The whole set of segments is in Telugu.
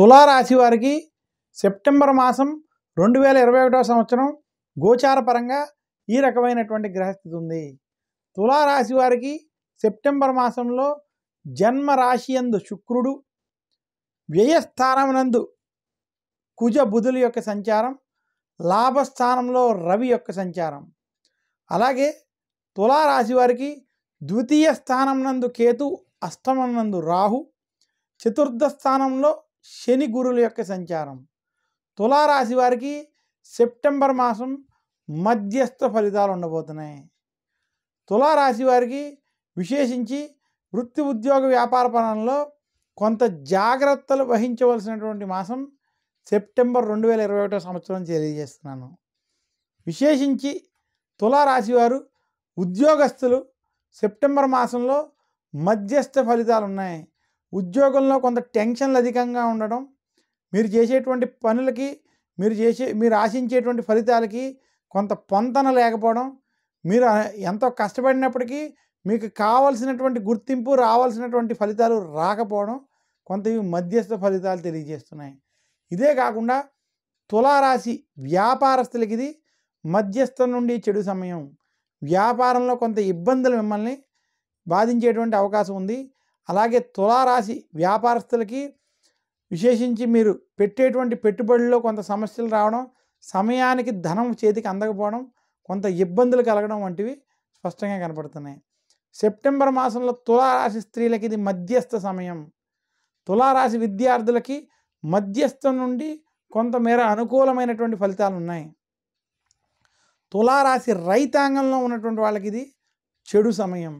తులారాశి వారికి సెప్టెంబర్ మాసం రెండు వేల ఇరవై ఒకటో సంవత్సరం గోచారపరంగా ఈ రకమైనటువంటి గ్రహస్థితి ఉంది తులారాశి వారికి సెప్టెంబర్ మాసంలో జన్మ రాశి యందు శుక్రుడు వ్యయస్థానమునందు కుజ బుధుల యొక్క సంచారం లాభస్థానంలో రవి యొక్క సంచారం అలాగే తులారాశి వారికి ద్వితీయ స్థానం నందు కేతు అష్టమం నందు రాహు చతుర్థ స్థానంలో శని గురుల యొక్క సంచారం తులారాశి వారికి సెప్టెంబర్ మాసం మధ్యస్థ ఫలితాలు ఉండబోతున్నాయి తులారాశి వారికి విశేషించి వృత్తి ఉద్యోగ వ్యాపార పనుల్లో కొంత జాగ్రత్తలు వహించవలసినటువంటి మాసం సెప్టెంబర్ రెండు వేల ఇరవై ఒకటో సంవత్సరం తెలియజేస్తున్నాను విశేషించి తులారాశి వారు ఉద్యోగస్తులు సెప్టెంబర్ మాసంలో మధ్యస్థ ఫలితాలు ఉన్నాయి ఉద్యోగంలో కొంత టెన్షన్లు అధికంగా ఉండడం మీరు చేసేటువంటి పనులకి మీరు చేసే మీరు ఆశించేటువంటి ఫలితాలకి కొంత పొంతన లేకపోవడం మీరు ఎంతో కష్టపడినప్పటికీ మీకు కావలసినటువంటి గుర్తింపు రావాల్సినటువంటి ఫలితాలు రాకపోవడం కొంత మధ్యస్థ ఫలితాలు తెలియజేస్తున్నాయి ఇదే కాకుండా తులారాశి వ్యాపారస్తులకి ఇది మధ్యస్థం నుండి చెడు సమయం వ్యాపారంలో కొంత ఇబ్బందులు మిమ్మల్ని బాధించేటువంటి అవకాశం ఉంది అలాగే తులారాశి వ్యాపారస్తులకి విశేషించి మీరు పెట్టేటువంటి పెట్టుబడుల్లో కొంత సమస్యలు రావడం సమయానికి ధనం చేతికి అందకపోవడం కొంత ఇబ్బందులు కలగడం వంటివి స్పష్టంగా కనపడుతున్నాయి సెప్టెంబర్ మాసంలో తులారాశి స్త్రీలకి ఇది మధ్యస్థ సమయం తులారాశి విద్యార్థులకి మధ్యస్థం నుండి కొంతమేర అనుకూలమైనటువంటి ఫలితాలు ఉన్నాయి తులారాశి రైతాంగంలో ఉన్నటువంటి వాళ్ళకి ఇది చెడు సమయం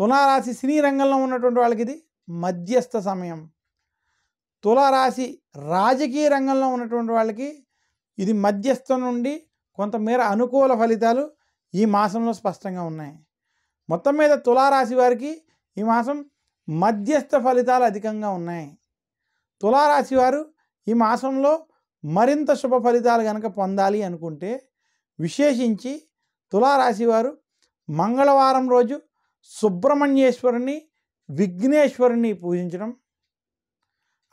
తులారాశి సినీ రంగంలో ఉన్నటువంటి వాళ్ళకి ఇది మధ్యస్థ సమయం తులారాశి రాజకీయ రంగంలో ఉన్నటువంటి వాళ్ళకి ఇది మధ్యస్థం నుండి కొంతమేర అనుకూల ఫలితాలు ఈ మాసంలో స్పష్టంగా ఉన్నాయి మొత్తం మీద తులారాశి వారికి ఈ మాసం మధ్యస్థ ఫలితాలు అధికంగా ఉన్నాయి తులారాశి వారు ఈ మాసంలో మరింత శుభ ఫలితాలు కనుక పొందాలి అనుకుంటే విశేషించి తులారాశి వారు మంగళవారం రోజు సుబ్రహ్మణ్యేశ్వరుని విఘ్నేశ్వరుని పూజించడం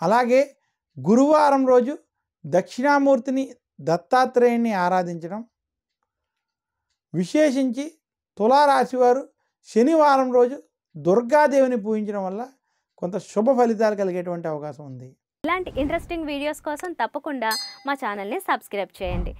అలాగే గురువారం రోజు దక్షిణామూర్తిని దత్తాత్రేయుని ఆరాధించడం విశేషించి తులారాశివారు శనివారం రోజు దుర్గాదేవిని పూజించడం వల్ల కొంత శుభ ఫలితాలు కలిగేటువంటి అవకాశం ఉంది ఇలాంటి ఇంట్రెస్టింగ్ వీడియోస్ కోసం తప్పకుండా మా ఛానల్ని సబ్స్క్రైబ్ చేయండి